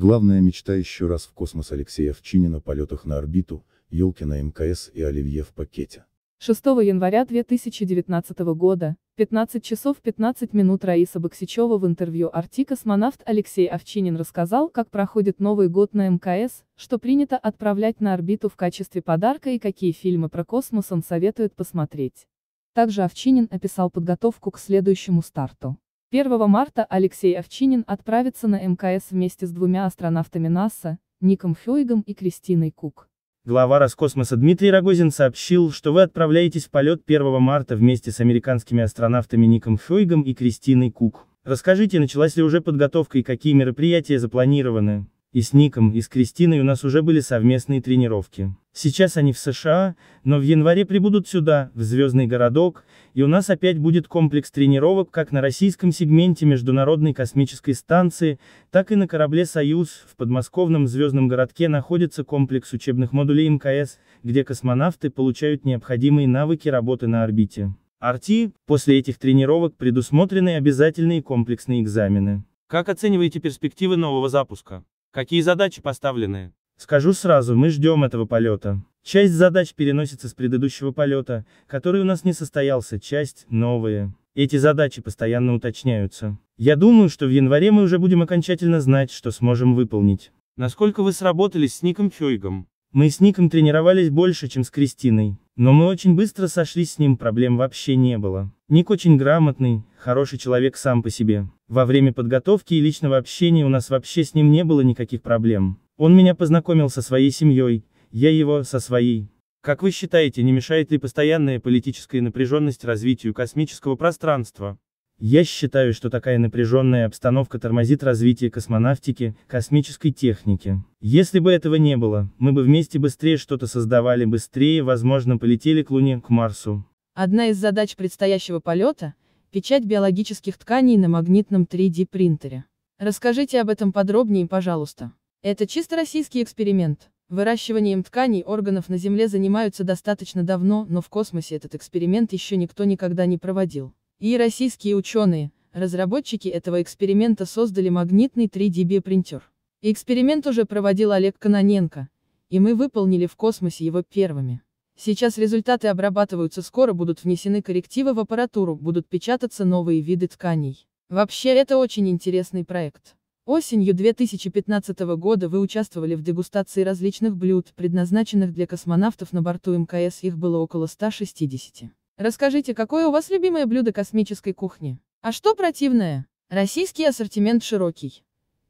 Главная мечта еще раз в космос Алексея Овчинина полетах на орбиту, елки на МКС и оливье в пакете. 6 января 2019 года, 15 часов 15 минут Раиса Боксичева в интервью «Арти» космонавт Алексей Овчинин рассказал, как проходит Новый год на МКС, что принято отправлять на орбиту в качестве подарка и какие фильмы про космос он советует посмотреть. Также Овчинин описал подготовку к следующему старту. 1 марта Алексей Овчинин отправится на МКС вместе с двумя астронавтами НАСА, Ником Хёйгом и Кристиной Кук. Глава Роскосмоса Дмитрий Рогозин сообщил, что вы отправляетесь в полет 1 марта вместе с американскими астронавтами Ником Хёйгом и Кристиной Кук. Расскажите, началась ли уже подготовка и какие мероприятия запланированы? И с Ником, и с Кристиной у нас уже были совместные тренировки. Сейчас они в США, но в январе прибудут сюда, в Звездный городок, и у нас опять будет комплекс тренировок как на российском сегменте Международной космической станции, так и на корабле «Союз». В подмосковном Звездном городке находится комплекс учебных модулей МКС, где космонавты получают необходимые навыки работы на орбите. Арти, после этих тренировок предусмотрены обязательные комплексные экзамены. Как оцениваете перспективы нового запуска? Какие задачи поставлены? Скажу сразу, мы ждем этого полета. Часть задач переносится с предыдущего полета, который у нас не состоялся, часть – новые. Эти задачи постоянно уточняются. Я думаю, что в январе мы уже будем окончательно знать, что сможем выполнить. Насколько вы сработались с Ником Чойгом? Мы с Ником тренировались больше, чем с Кристиной. Но мы очень быстро сошлись с ним, проблем вообще не было. Ник очень грамотный, хороший человек сам по себе. Во время подготовки и личного общения у нас вообще с ним не было никаких проблем. Он меня познакомил со своей семьей, я его, со своей. Как вы считаете, не мешает ли постоянная политическая напряженность развитию космического пространства? Я считаю, что такая напряженная обстановка тормозит развитие космонавтики, космической техники. Если бы этого не было, мы бы вместе быстрее что-то создавали, быстрее, возможно, полетели к Луне, к Марсу. Одна из задач предстоящего полета Печать биологических тканей на магнитном 3D принтере. Расскажите об этом подробнее, пожалуйста. Это чисто российский эксперимент. Выращиванием тканей органов на Земле занимаются достаточно давно, но в космосе этот эксперимент еще никто никогда не проводил. И российские ученые, разработчики этого эксперимента создали магнитный 3D-биопринтер. Эксперимент уже проводил Олег Кононенко, и мы выполнили в космосе его первыми. Сейчас результаты обрабатываются, скоро будут внесены коррективы в аппаратуру, будут печататься новые виды тканей. Вообще это очень интересный проект. Осенью 2015 года вы участвовали в дегустации различных блюд, предназначенных для космонавтов на борту МКС, их было около 160. Расскажите, какое у вас любимое блюдо космической кухни? А что противное? Российский ассортимент широкий.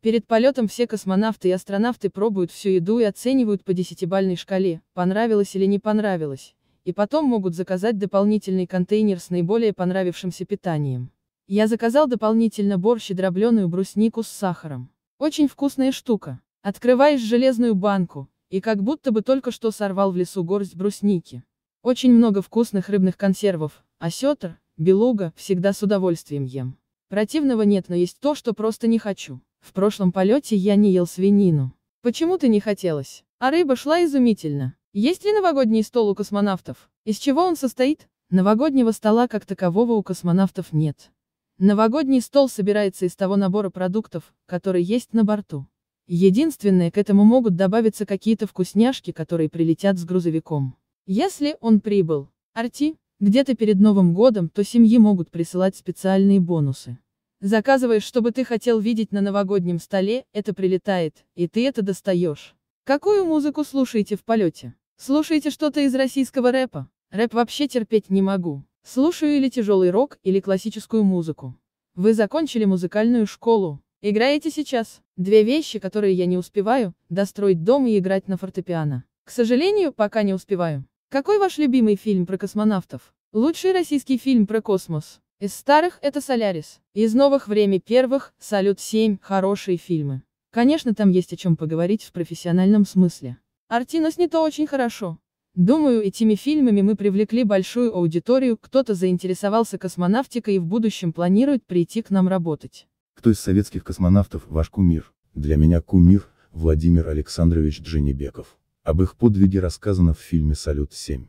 Перед полетом все космонавты и астронавты пробуют всю еду и оценивают по десятибальной шкале, понравилось или не понравилось, и потом могут заказать дополнительный контейнер с наиболее понравившимся питанием. Я заказал дополнительно борщ и дробленую бруснику с сахаром. Очень вкусная штука. Открываешь железную банку, и как будто бы только что сорвал в лесу горсть брусники. Очень много вкусных рыбных консервов, осетр, а белуга, всегда с удовольствием ем. Противного нет, но есть то, что просто не хочу. В прошлом полете я не ел свинину. Почему-то не хотелось. А рыба шла изумительно. Есть ли новогодний стол у космонавтов? Из чего он состоит? Новогоднего стола как такового у космонавтов нет. Новогодний стол собирается из того набора продуктов, которые есть на борту. Единственное, к этому могут добавиться какие-то вкусняшки, которые прилетят с грузовиком. Если он прибыл, Арти, где-то перед Новым годом, то семьи могут присылать специальные бонусы. Заказываешь, чтобы ты хотел видеть на новогоднем столе, это прилетает, и ты это достаешь. Какую музыку слушаете в полете? Слушаете что-то из российского рэпа? Рэп вообще терпеть не могу. Слушаю или тяжелый рок, или классическую музыку. Вы закончили музыкальную школу. Играете сейчас. Две вещи, которые я не успеваю, достроить дом и играть на фортепиано. К сожалению, пока не успеваю. Какой ваш любимый фильм про космонавтов? Лучший российский фильм про космос. Из старых это Солярис. Из новых время первых, Салют 7, хорошие фильмы. Конечно, там есть о чем поговорить в профессиональном смысле. Артина то очень хорошо. Думаю, этими фильмами мы привлекли большую аудиторию, кто-то заинтересовался космонавтикой и в будущем планирует прийти к нам работать. Кто из советских космонавтов ваш кумир? Для меня кумир – Владимир Александрович Дженебеков. Об их подвиге рассказано в фильме «Салют-7».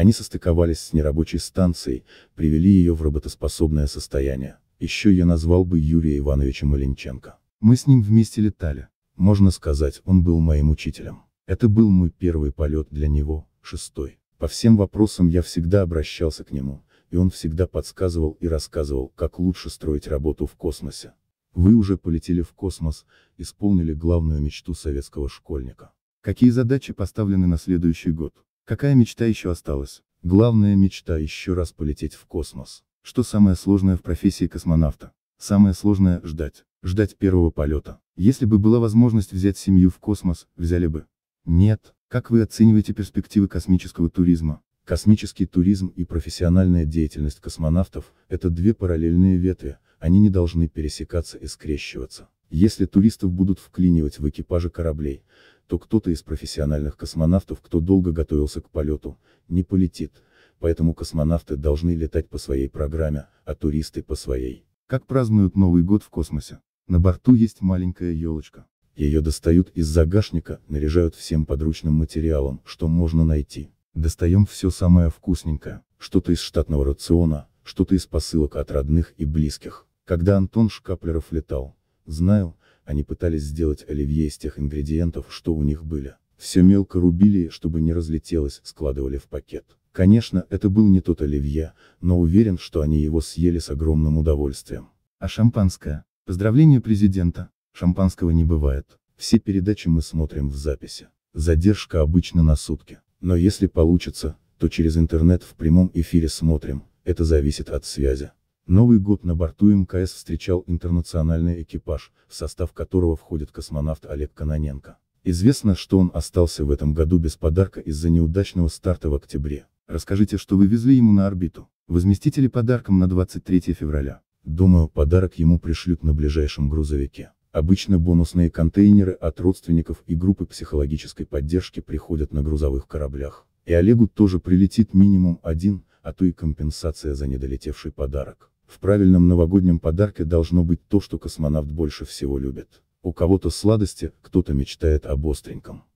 Они состыковались с нерабочей станцией, привели ее в работоспособное состояние. Еще я назвал бы Юрия Ивановича Маленченко. Мы с ним вместе летали. Можно сказать, он был моим учителем. Это был мой первый полет для него, шестой. По всем вопросам я всегда обращался к нему, и он всегда подсказывал и рассказывал, как лучше строить работу в космосе. Вы уже полетели в космос, исполнили главную мечту советского школьника. Какие задачи поставлены на следующий год? Какая мечта еще осталась? Главная мечта еще раз полететь в космос. Что самое сложное в профессии космонавта? Самое сложное – ждать. Ждать первого полета. Если бы была возможность взять семью в космос, взяли бы. Нет. Как вы оцениваете перспективы космического туризма? Космический туризм и профессиональная деятельность космонавтов – это две параллельные ветви, они не должны пересекаться и скрещиваться. Если туристов будут вклинивать в экипажи кораблей, то кто-то из профессиональных космонавтов, кто долго готовился к полету, не полетит, поэтому космонавты должны летать по своей программе, а туристы по своей. Как празднуют Новый год в космосе? На борту есть маленькая елочка. Ее достают из загашника, наряжают всем подручным материалом, что можно найти. Достаем все самое вкусненькое, что-то из штатного рациона, что-то из посылок от родных и близких. Когда Антон Шкаплеров летал, Знаю, они пытались сделать оливье из тех ингредиентов, что у них были. Все мелко рубили, чтобы не разлетелось, складывали в пакет. Конечно, это был не тот оливье, но уверен, что они его съели с огромным удовольствием. А шампанское? Поздравление президента. Шампанского не бывает. Все передачи мы смотрим в записи. Задержка обычно на сутки. Но если получится, то через интернет в прямом эфире смотрим, это зависит от связи. Новый год на борту МКС встречал интернациональный экипаж, в состав которого входит космонавт Олег Кононенко. Известно, что он остался в этом году без подарка из-за неудачного старта в октябре. Расскажите, что вы везли ему на орбиту. Возместители подарком на 23 февраля. Думаю, подарок ему пришлют на ближайшем грузовике. Обычно бонусные контейнеры от родственников и группы психологической поддержки приходят на грузовых кораблях. И Олегу тоже прилетит минимум один, а то и компенсация за недолетевший подарок. В правильном новогоднем подарке должно быть то, что космонавт больше всего любит. У кого-то сладости, кто-то мечтает об остреньком.